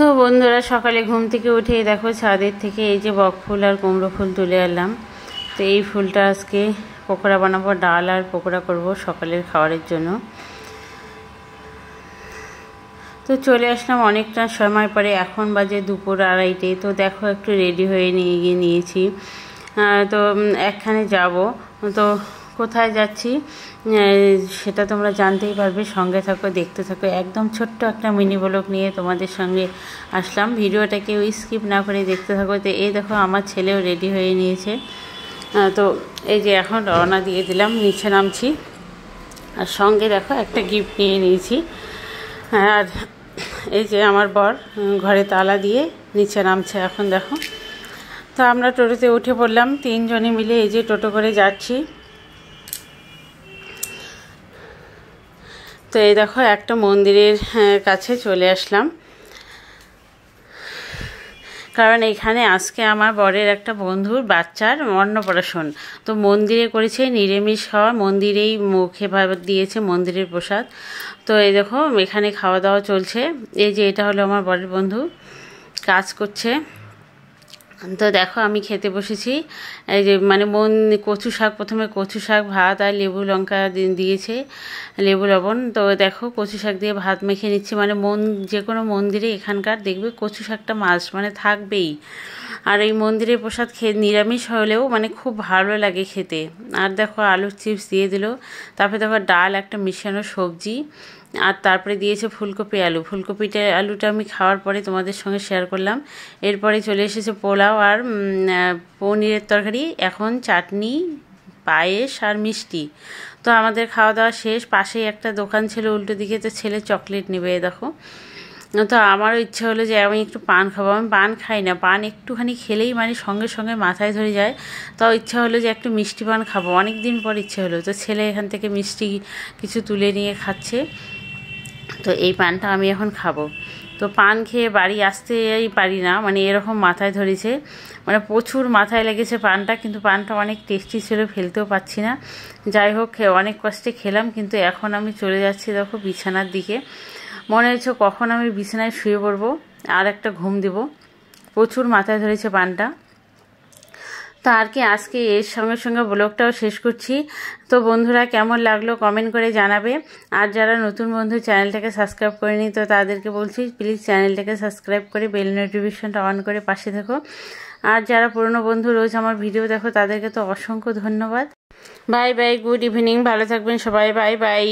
তো বন্ধুরা সকালে ঘুম থেকে উঠে দেখো ছাদের থেকে এই যে বক ফুল আর কুমড়ো ফুল তুলে আনলাম তো এই ফুলটা আজকে পকোড়া বানাবো ডাল আর পকোড়া করব সকালের খাবারের জন্য তো চলে আসলাম অনেকটা সময় পরে এখন বাজে দুপুর আড়াইটে তো দেখো একটু রেডি হয়ে নিয়ে গিয়ে নিয়েছি তো একখানে যাব তো কোথায় যাচ্ছি সেটা তোমরা জানতেই পারবে সঙ্গে থাকো দেখতে থাকো একদম ছোট্ট একটা মিনি ব্লগ নিয়ে তোমাদের সঙ্গে আসলাম ভিডিওটা কেউ স্কিপ না করে দেখতে থাকো তো এই দেখো আমার ছেলেও রেডি হয়ে নিয়েছে তো এই যে এখন রওনা দিয়ে দিলাম নিচে নামছি আর সঙ্গে দেখো একটা গিফট নিয়ে নিয়েছি আর এই যে আমার বর ঘরে তালা দিয়ে নিচে নামছে এখন দেখো তো আমরা টোটোতে উঠে পড়লাম তিনজনে মিলে এই যে টোটো করে যাচ্ছি তো এই দেখো একটা মন্দিরের হ্যাঁ, কাছে চলে আসলাম কারণ এখানে আজকে আমার বরের একটা বন্ধুর বাচ্চার অন্নপ্রাশন তো মন্দিরে করেছে নিরামিষ খাওয়া মন্দিরেই মুখে দিয়েছে মন্দিরের প্রসাদ তো এই দেখো এখানে খাওয়া দাওয়া চলছে এই যে এটা হলো আমার বরের বন্ধু কাজ করছে তো দেখো আমি খেতে বসেছি এই যে মানে মন কচু শাক প্রথমে কচু শাক ভাত আর লেবু লঙ্কা দিয়েছে লেবু লবণ তো দেখো কচু শাক দিয়ে ভাত মেখে নিচ্ছি মানে মন যে কোনো মন্দিরে এখানকার দেখবে কচু শাকটা মাছ মানে থাকবেই আর এই মন্দিরের প্রসাদ খেয়ে নিরামিষ হলেও মানে খুব ভালো লাগে খেতে আর দেখো আলুর চিপস দিয়ে দিল তারপরে দেখো ডাল একটা মিশানো সবজি আর তারপরে দিয়েছে ফুলকপি আলু ফুলকপিটা আলুটা আমি খাওয়ার পরে তোমাদের সঙ্গে শেয়ার করলাম এরপরে চলে এসেছে পোলাও আর পনিরের তরকারি এখন চাটনি পায়েস আর মিষ্টি তো আমাদের খাওয়া দাওয়া শেষ পাশেই একটা দোকান ছিল উল্টো দিকে তো ছেলে চকলেট নেবে দেখো তো আমারও ইচ্ছা হলো যে আমি একটু পান খাবো আমি পান খাই না পান একটুখানি খেলেই মানে সঙ্গে সঙ্গে মাথায় ধরে যায় তাও ইচ্ছা হলো যে একটু মিষ্টি পান খাবো অনেক দিন পর ইচ্ছে হলো তো ছেলে এখান থেকে মিষ্টি কিছু তুলে নিয়ে খাচ্ছে তো এই পানটা আমি এখন খাবো তো পান খেয়ে বাড়ি আসতেই পারি না মানে এরকম মাথায় ধরেছে মানে প্রচুর মাথায় লেগেছে পানটা কিন্তু পানটা অনেক টেস্টি ছিল ফেলতেও পাচ্ছি না যাই হোক অনেক কষ্টে খেলাম কিন্তু এখন আমি চলে যাচ্ছি দেখো বিছানার দিকে মনে হয়েছে কখন আমি বিছানায় শুয়ে পড়বো আর একটা ঘুম দিব প্রচুর মাথায় ধরেছে পানটা তো আর কি আজকে এর সঙ্গে সঙ্গে ব্লগটাও শেষ করছি তো বন্ধুরা কেমন লাগলো কমেন্ট করে জানাবে আর যারা নতুন বন্ধু চ্যানেলটাকে সাবস্ক্রাইব করেনি তো তাদেরকে বলছি প্লিজ চ্যানেলটাকে সাবস্ক্রাইব করে বেল নোটিফিকেশনটা অন করে পাশে থেকো আর যারা পুরনো বন্ধু রোজ আমার ভিডিও দেখো তাদেরকে তো অসংখ্য ধন্যবাদ বাই বাই গুড ইভিনিং ভালো থাকবেন সবাই বাই বাই